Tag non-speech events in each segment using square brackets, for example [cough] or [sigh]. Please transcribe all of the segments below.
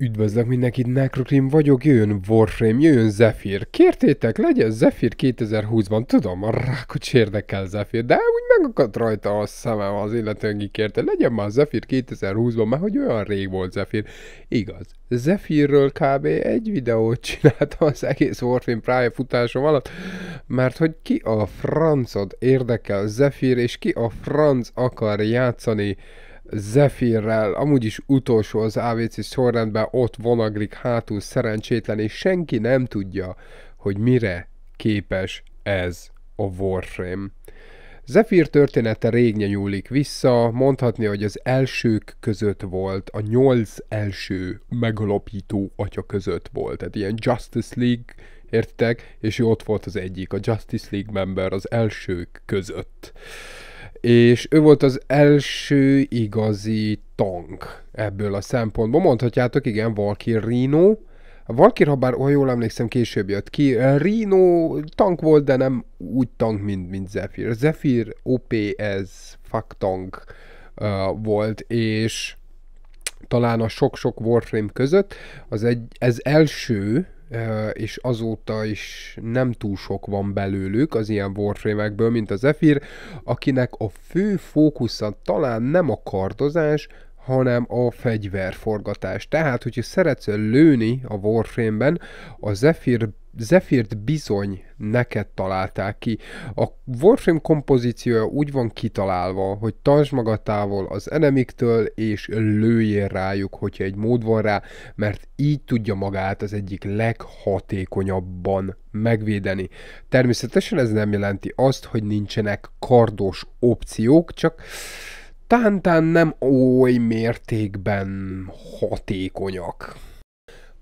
Üdvözlök mindenkit, Necrocrim vagyok, jöjjön Warframe, jöjjön Zephyr. Kértétek, legyen Zephyr 2020-ban, tudom, a rákocs érdekel Zephyr, de úgy megakadt rajta a szemem az illetően aki kérte, legyen már Zephyr 2020-ban, mert hogy olyan rég volt Zephyr. Igaz, Zephyrről kb. egy videót csináltam az egész Warframe pálya futásom alatt, mert hogy ki a francod érdekel Zephyr, és ki a franc akar játszani Zephyrrel, amúgy is utolsó az AVC sorrendben, ott vonaglik hátul szerencsétlen, és senki nem tudja, hogy mire képes ez a Warframe. Zephyr története régnye nyúlik vissza, mondhatni, hogy az elsők között volt, a nyolc első megalapító atya között volt. Tehát ilyen Justice League, értitek? És ott volt az egyik, a Justice League member az elsők között és ő volt az első igazi tank ebből a szempontból. Mondhatjátok, igen, Valkyr Rino. A Valkyr, ha bár, ha jól emlékszem, később jött ki. Rino tank volt, de nem úgy tank, mint, mint Zephyr. Zephyr OPS fuck tank uh, volt, és talán a sok-sok Warframe között, az egy, ez első és azóta is nem túl sok van belőlük az ilyen warframe mint az Zephyr, akinek a fő fókusza talán nem a kardozás, hanem a fegyverforgatás. Tehát, hogyha szeretsz lőni a Warframe-ben, a Zephyr Zephyrt bizony neked találták ki. A Warframe kompozíciója úgy van kitalálva, hogy tartsd magad távol az enemiktől, és lőjél rájuk, hogyha egy mód van rá, mert így tudja magát az egyik leghatékonyabban megvédeni. Természetesen ez nem jelenti azt, hogy nincsenek kardos opciók, csak tántán nem oly mértékben hatékonyak.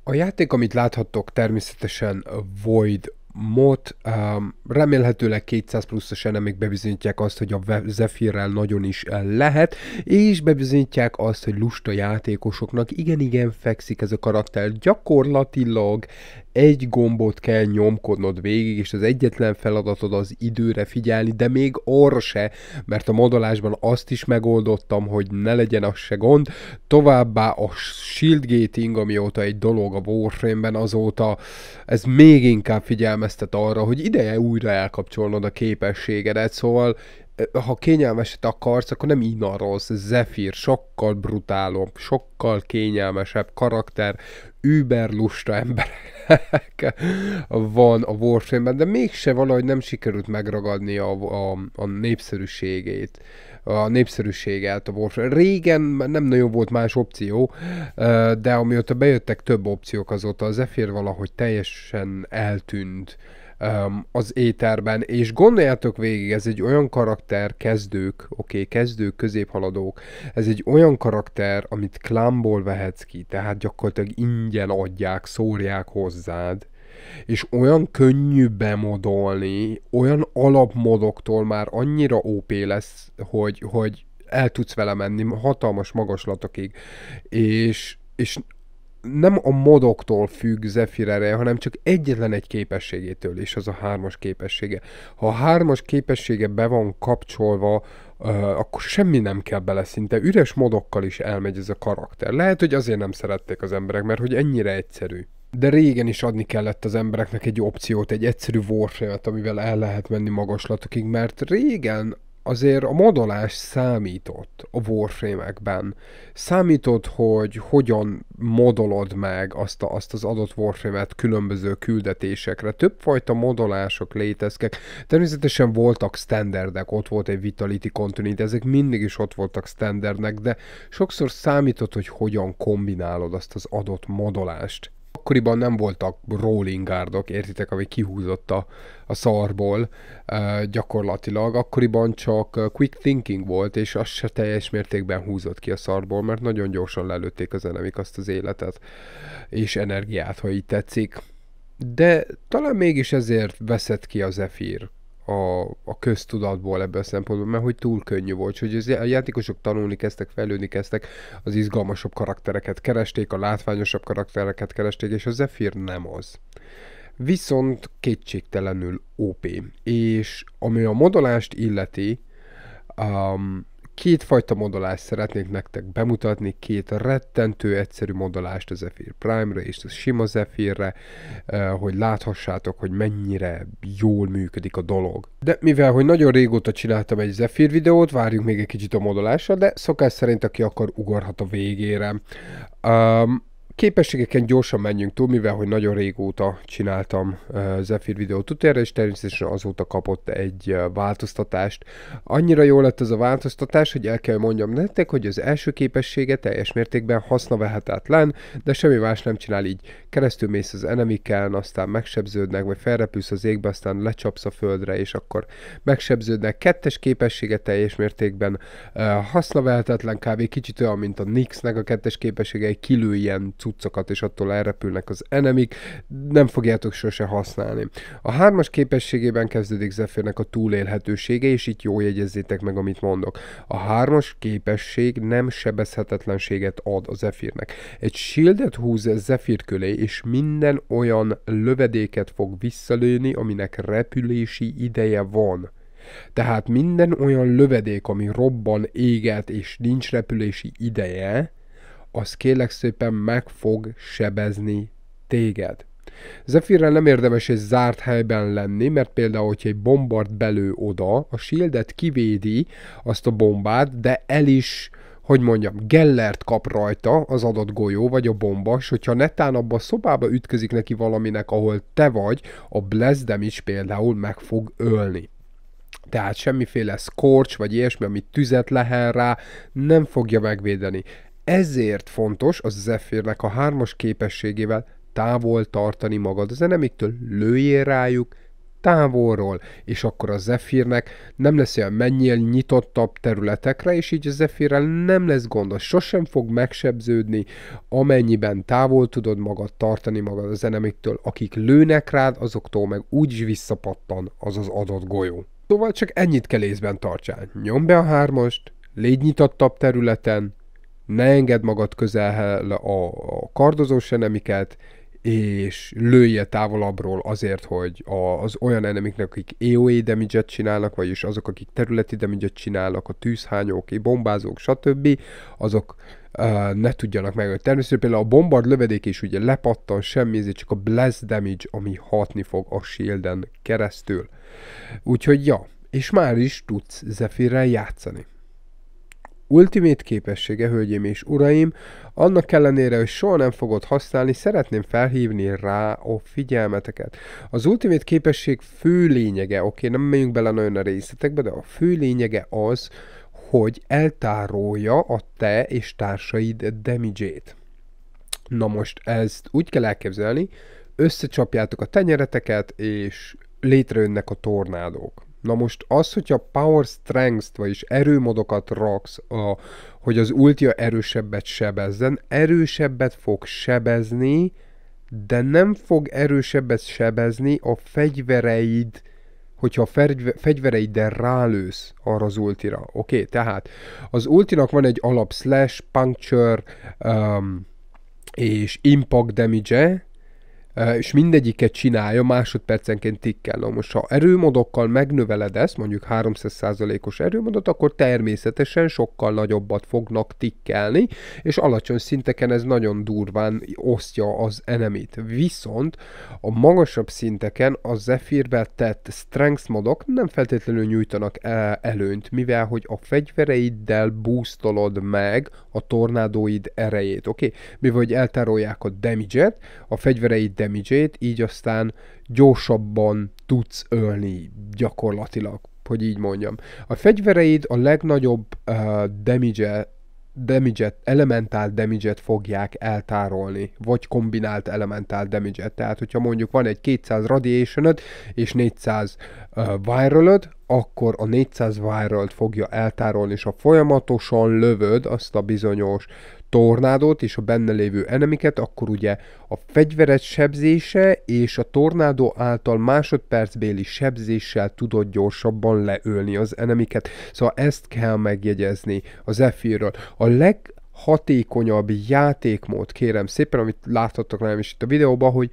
A játék, amit láthattok, természetesen Void mod. remélhetőleg 200 pluszos még bebizonyítják azt, hogy a Zephyrrel nagyon is lehet, és bebizonyítják azt, hogy lusta játékosoknak igen-igen fekszik ez a karakter. Gyakorlatilag egy gombot kell nyomkodnod végig, és az egyetlen feladatod az időre figyelni, de még arra se, mert a modolásban azt is megoldottam, hogy ne legyen az se gond. Továbbá a shield gating, amióta egy dolog a Warframe-ben azóta, ez még inkább figyelmeztet arra, hogy ideje újra elkapcsolnod a képességedet, szóval ha kényelmeset akarsz, akkor nem inarolsz, Zephyr sokkal brutálom, sokkal kényelmesebb karakter, über lusta emberek [laughs] van a warframe de mégse valahogy nem sikerült megragadni a, a, a népszerűségét a népszerűséget a Warframe. Régen nem nagyon volt más opció, de amióta bejöttek több opciók azóta, az Zephyr valahogy teljesen eltűnt az éterben, és gondoljátok végig, ez egy olyan karakter, kezdők, oké, okay, kezdők, középhaladók, ez egy olyan karakter, amit klámból vehetsz ki, tehát gyakorlatilag ingyen adják, szórják hozzád, és olyan könnyű bemodolni, olyan alapmodoktól már annyira OP lesz, hogy, hogy el tudsz vele menni hatalmas magaslatokig, és, és nem a modoktól függ Zephyr hanem csak egyetlen egy képességétől, és az a hármas képessége. Ha a hármas képessége be van kapcsolva, Uh, akkor semmi nem kell bele, szinte üres modokkal is elmegy ez a karakter. Lehet, hogy azért nem szerették az emberek, mert hogy ennyire egyszerű. De régen is adni kellett az embereknek egy opciót, egy egyszerű warframe amivel el lehet menni magaslatokig, mert régen azért a modolás számított a warframe-ekben. Számított, hogy hogyan modolod meg azt, a, azt az adott warframe-et különböző küldetésekre. Többfajta modolások léteztek. Természetesen voltak standardek, ott volt egy Vitality Continuity, ezek mindig is ott voltak standardnek, de sokszor számított, hogy hogyan kombinálod azt az adott modolást akkoriban nem voltak rolling guardok, értitek, ami kihúzott a, a szarból uh, gyakorlatilag. Akkoriban csak quick thinking volt, és az se teljes mértékben húzott ki a szarból, mert nagyon gyorsan lelőtték az enemik azt az életet és energiát, ha így tetszik. De talán mégis ezért veszett ki az Zephyr a, a köztudatból ebből a szempontból, mert hogy túl könnyű volt, hogy a játékosok tanulni kezdtek, fejlődni kezdtek, az izgalmasabb karaktereket keresték, a látványosabb karaktereket keresték, és a Zephyr nem az. Viszont kétségtelenül OP, és ami a modolást illeti, um, Kétfajta modolást szeretnék nektek bemutatni, két rettentő egyszerű modolást a Zephyr prime ra és a sima Zephyr-re, eh, hogy láthassátok, hogy mennyire jól működik a dolog. De mivel, hogy nagyon régóta csináltam egy Zephyr videót, várjuk még egy kicsit a modolásra, de szokás szerint aki akar ugorhat a végére. Um, Képességeken gyorsan menjünk túl, mivel hogy nagyon régóta csináltam Zephyr videó tutorial, és természetesen azóta kapott egy változtatást. Annyira jó lett ez a változtatás, hogy el kell mondjam nektek, hogy az első képessége teljes mértékben haszna vehetetlen, de semmi más nem csinál így. Keresztül mész az enemiken, aztán megsebződnek, vagy felrepülsz az égbe, aztán lecsapsz a földre, és akkor megsebződnek. Kettes képessége teljes mértékben haszna vehetetlen, kb. kicsit olyan, mint a Nixnek a kettes képessége, egy ilyen cuccokat, és attól elrepülnek az enemik, nem fogjátok sose használni. A hármas képességében kezdődik Zephyrnek a túlélhetősége, és itt jó jegyezzétek meg, amit mondok. A hármas képesség nem sebezhetetlenséget ad a Zephyrnek. Egy shieldet húz Zephyr köré, és minden olyan lövedéket fog visszalőni, aminek repülési ideje van. Tehát minden olyan lövedék, ami robban, éget és nincs repülési ideje, az kélek szépen meg fog sebezni téged. Zephyrrel nem érdemes egy zárt helyben lenni, mert például, hogyha egy bombard belő oda, a shieldet kivédi azt a bombát, de el is hogy mondjam, gellert kap rajta az adott golyó, vagy a bomba, és hogyha netán abba a szobába ütközik neki valaminek, ahol te vagy, a blessed is például meg fog ölni. Tehát semmiféle scorch, vagy ilyesmi, amit tüzet lehel rá, nem fogja megvédeni. Ezért fontos az zeffirnek a hármas képességével távol tartani magad az enemiktől, lőjél rájuk, távolról, és akkor a zeffirnek nem lesz olyan mennyél nyitottabb területekre, és így a zeffirrel nem lesz gond, az sosem fog megsebződni, amennyiben távol tudod magad tartani magad az enemiktől, akik lőnek rád, azoktól meg úgyis visszapattan az az adott golyó. Szóval csak ennyit kell észben tartsál. Nyomd be a hármast, légy nyitottabb területen, ne engedd magad közel a, a kardozós enemiket, és lője távolabbról azért, hogy a, az olyan enemiknek, akik AOE damage csinálnak, vagyis azok, akik területi damage csinálnak, a tűzhányók, bombázók, stb., azok uh, ne tudjanak meg. Természetesen például a bombard lövedék is ugye lepattan, semmi, ezért csak a blast damage, ami hatni fog a shielden keresztül. Úgyhogy ja, és már is tudsz Zephyrrel játszani. Ultimate képessége, hölgyeim és uraim, annak ellenére, hogy soha nem fogod használni, szeretném felhívni rá a figyelmeteket. Az Ultimate képesség fő lényege, oké, nem megyünk bele nagyon a részletekbe, de a fő lényege az, hogy eltárolja a te és társaid damage-ét. Na most ezt úgy kell elképzelni, összecsapjátok a tenyereteket, és létrejönnek a tornádók. Na most az, hogyha power strength-t, vagyis erőmodokat raksz, a, hogy az ultia erősebbet sebezzen, erősebbet fog sebezni, de nem fog erősebbet sebezni a fegyvereid, hogyha a fegyvereiddel rálősz arra az ultira. Oké, okay, tehát az ultinak van egy alap slash, puncture um, és impact damage -e, és mindegyiket csinálja másodpercenként tikkel. Na most, ha erőmodokkal megnöveled ezt, mondjuk 300%-os erőmodot, akkor természetesen sokkal nagyobbat fognak tikkelni, és alacsony szinteken ez nagyon durván osztja az enemit. Viszont a magasabb szinteken a Zephyrbe tett strength modok nem feltétlenül nyújtanak e, előnyt, mivel hogy a fegyvereiddel boostolod meg a tornádóid erejét, oké? Okay? Mivel hogy eltárolják a damage-et, a fegyvereiddel damage így aztán gyorsabban tudsz ölni gyakorlatilag, hogy így mondjam. A fegyvereid a legnagyobb uh, damage damage elementál damage fogják eltárolni, vagy kombinált elementál damage Tehát, hogyha mondjuk van egy 200 radiation és 400 uh, viral akkor a 400 viral fogja eltárolni, és ha folyamatosan lövöd azt a bizonyos tornádót és a benne lévő enemiket, akkor ugye a fegyveret sebzése és a tornádó által másodpercbéli sebzéssel tudod gyorsabban leölni az enemiket. Szóval ezt kell megjegyezni az -ről. A leg, hatékonyabb játékmód, kérem szépen, amit láthattak nem is itt a videóban, hogy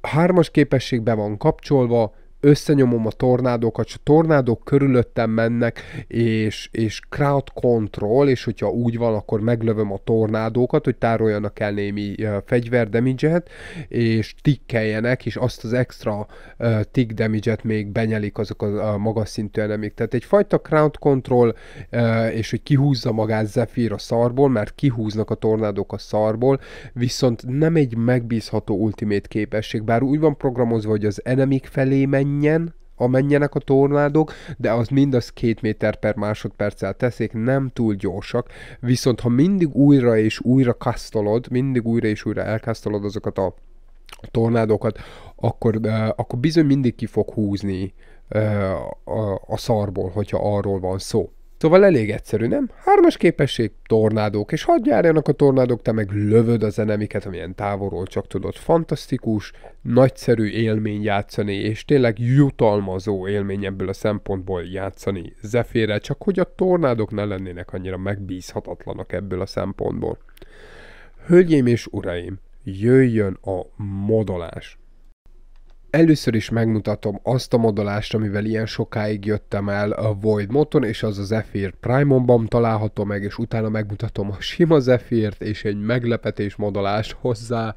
hármas képesség be van kapcsolva, összenyomom a tornádókat, és a tornádók körülöttem mennek, és, és crowd control, és hogyha úgy van, akkor meglövöm a tornádókat, hogy tároljanak el némi uh, fegyver damage és tikkeljenek, és azt az extra uh, tick damage még benyelik azok a, a magas szintű enemik. Tehát egyfajta crowd control, uh, és hogy kihúzza magát Zephyr a szarból, mert kihúznak a tornádók a szarból, viszont nem egy megbízható ultimate képesség, bár úgy van programozva, hogy az enemik felé menj, menjen, menjenek a tornádok, de az mindaz két méter per másodperccel teszik, nem túl gyorsak, viszont ha mindig újra és újra kasztolod, mindig újra és újra elkasztolod azokat a tornádokat, akkor, uh, akkor bizony mindig ki fog húzni uh, a, a szarból, hogyha arról van szó. Szóval elég egyszerű, nem? Hármas képesség, tornádók, és hadd járjanak a tornádók, te meg lövöd az enemiket, amilyen távolról csak tudod. Fantasztikus, nagyszerű élmény játszani, és tényleg jutalmazó élmény ebből a szempontból játszani Zefére, csak hogy a tornádók ne lennének annyira megbízhatatlanak ebből a szempontból. Hölgyeim és uraim, jöjjön a modolás. Először is megmutatom azt a modolást, amivel ilyen sokáig jöttem el a Void Moton, és az a Zephyr prime ban található meg, és utána megmutatom a sima zephyr és egy meglepetés modolást hozzá.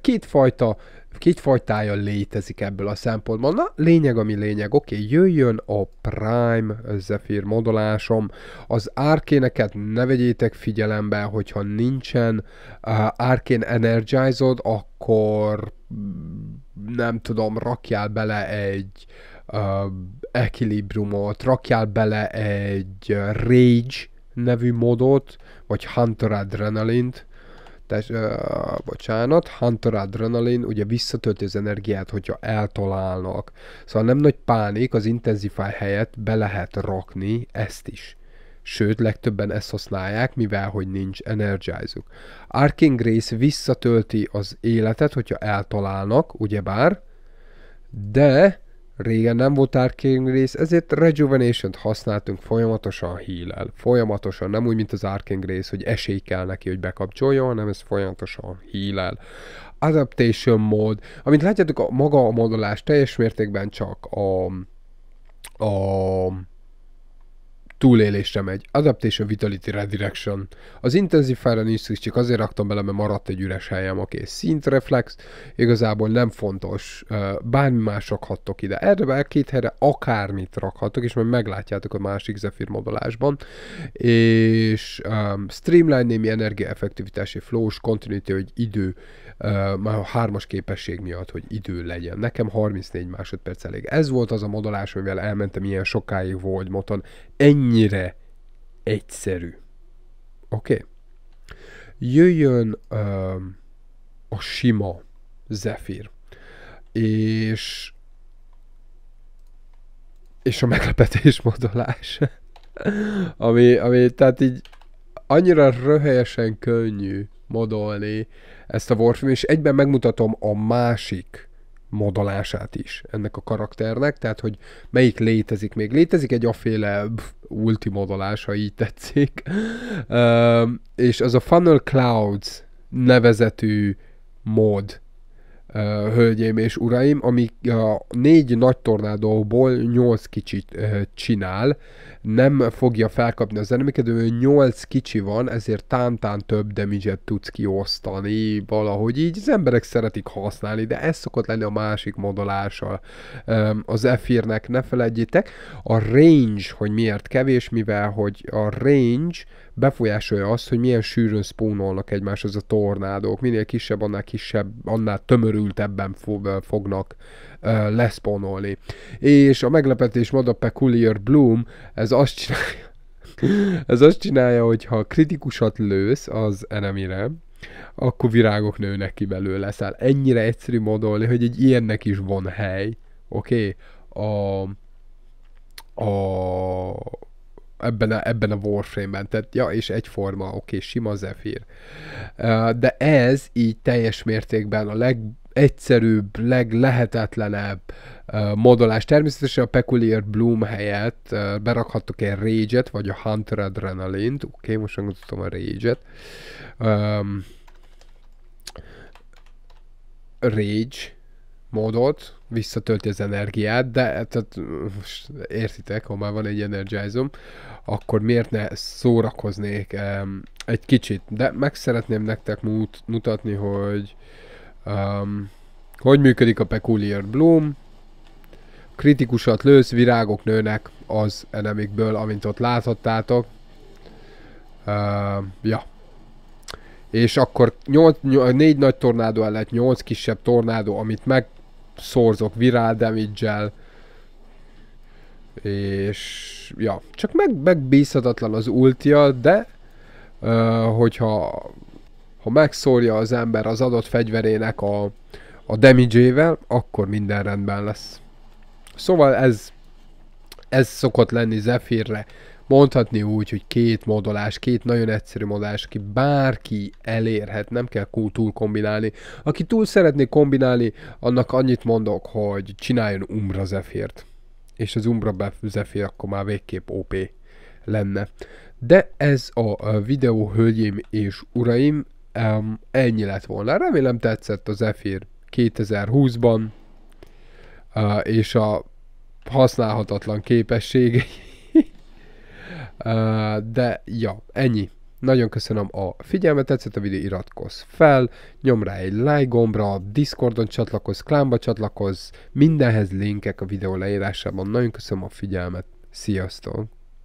Két fajta két fajtája létezik ebből a szempontból. Na, lényeg ami lényeg, oké, okay, jöjjön a Prime Zephyr modolásom. Az árkéneket ne vegyétek figyelembe, hogyha nincsen uh, Arkane Energizod, akkor nem tudom, rakjál bele egy uh, um, equilibrumot, rakjál bele egy uh, rage nevű modot, vagy Hunter Adrenalint, tehát, uh, bocsánat, Hunter Adrenalin ugye visszatölti az energiát, hogyha eltalálnak. Szóval nem nagy pánik, az Intensify helyett be lehet rakni ezt is sőt legtöbben ezt használják, mivel hogy nincs energizuk. Arcane Grace visszatölti az életet, hogyha eltalálnak, ugyebár, de régen nem volt Arcane Grace, ezért Rejuvenation-t használtunk folyamatosan heal Folyamatosan, nem úgy, mint az Arcane Grace, hogy esély kell neki, hogy bekapcsoljon, hanem ez folyamatosan heal Adaptation mód, amit látjátok, a, maga a modolás teljes mértékben csak a, a túlélésre megy. Adaptation Vitality Redirection. Az Intensifier-ra nincs szükség, csak azért raktam bele, mert maradt egy üres helyem, oké. Okay. reflex, igazából nem fontos. Bármi más rakhattok ide. Erre be két helyre akármit rakhattok, és majd meglátjátok a másik Zephyr modolásban. És um, streamline némi energiaeffektivitási flows, continuity, hogy idő már a hármas képesség miatt, hogy idő legyen. Nekem 34 másodperc elég. Ez volt az a modolás, amivel elmentem ilyen sokáig volt moton. Ennyire egyszerű. Oké? Okay? Jöjjön uh, a sima Zephyr. És és a meglepetés modolás. [laughs] ami, ami, tehát így annyira röhelyesen könnyű modolni, ezt a Warframe, és egyben megmutatom a másik modolását is ennek a karakternek, tehát hogy melyik létezik még. Létezik egy aféle ultimodolás, ha így tetszik, és az a Funnel Clouds nevezetű mod hölgyeim és uraim, ami a négy nagy tornádóból nyolc kicsit csinál, nem fogja felkapni az enemiket, de nyolc kicsi van, ezért tántán több damage tudsz kiosztani, valahogy így az emberek szeretik használni, de ez szokott lenni a másik modolással az f ne felejtjétek. A range, hogy miért kevés, mivel hogy a range befolyásolja azt, hogy milyen sűrűn spónolnak egymáshoz a tornádók, minél kisebb, annál kisebb, annál tömörültebben fognak uh, És a meglepetés Mada a Peculiar Bloom, ez azt csinálja, [laughs] ez azt csinálja, hogy ha kritikusat lősz az enemire, akkor virágok nőnek ki belőle. Szóval ennyire egyszerű modolni, hogy egy ilyennek is van hely. Oké? Okay? A, a ebben a, ebben a Warframe-ben. Tehát, ja, és egyforma, oké, okay, sima Zephyr. De ez így teljes mértékben a leg egyszerűbb, leglehetetlenebb uh, modolás. Természetesen a Peculiar Bloom helyett uh, berakhattok egy Rage-et, vagy a Hunter Adrenaline-t. Oké, okay, most megmutatom a Rage-et. Um, Rage módot, visszatölti az energiát, de tehát, most értitek, ha már van egy energizom, akkor miért ne szórakoznék um, egy kicsit. De meg szeretném nektek mut, mutatni, hogy um, hogy működik a Peculiar Bloom. Kritikusat lősz, virágok nőnek az enemikből, amint ott láthattátok. Uh, ja, és akkor 8, 4 nagy tornádó ellen 8 kisebb tornádó, amit meg szorzok virál damage és ja, csak meg, megbízhatatlan az ultia, de uh, hogyha ha megszórja az ember az adott fegyverének a, a damage akkor minden rendben lesz. Szóval ez ez szokott lenni Zephyrre mondhatni úgy, hogy két modolás, két nagyon egyszerű modolás, aki bárki elérhet, nem kell túl kombinálni. Aki túl szeretné kombinálni, annak annyit mondok, hogy csináljon Umbra Zephyrt. És az Umbra Zephyr akkor már végképp OP lenne. De ez a videó, hölgyeim és uraim, um, ennyi lett volna. Remélem tetszett az Zephyr 2020-ban, és a használhatatlan képességei de ja, ennyi. Nagyon köszönöm a figyelmet, tetszett a videó, iratkozz fel, nyom rá egy like gombra, Discordon csatlakozz, Klámba csatlakozz, mindenhez linkek a videó leírásában. Nagyon köszönöm a figyelmet, sziasztok!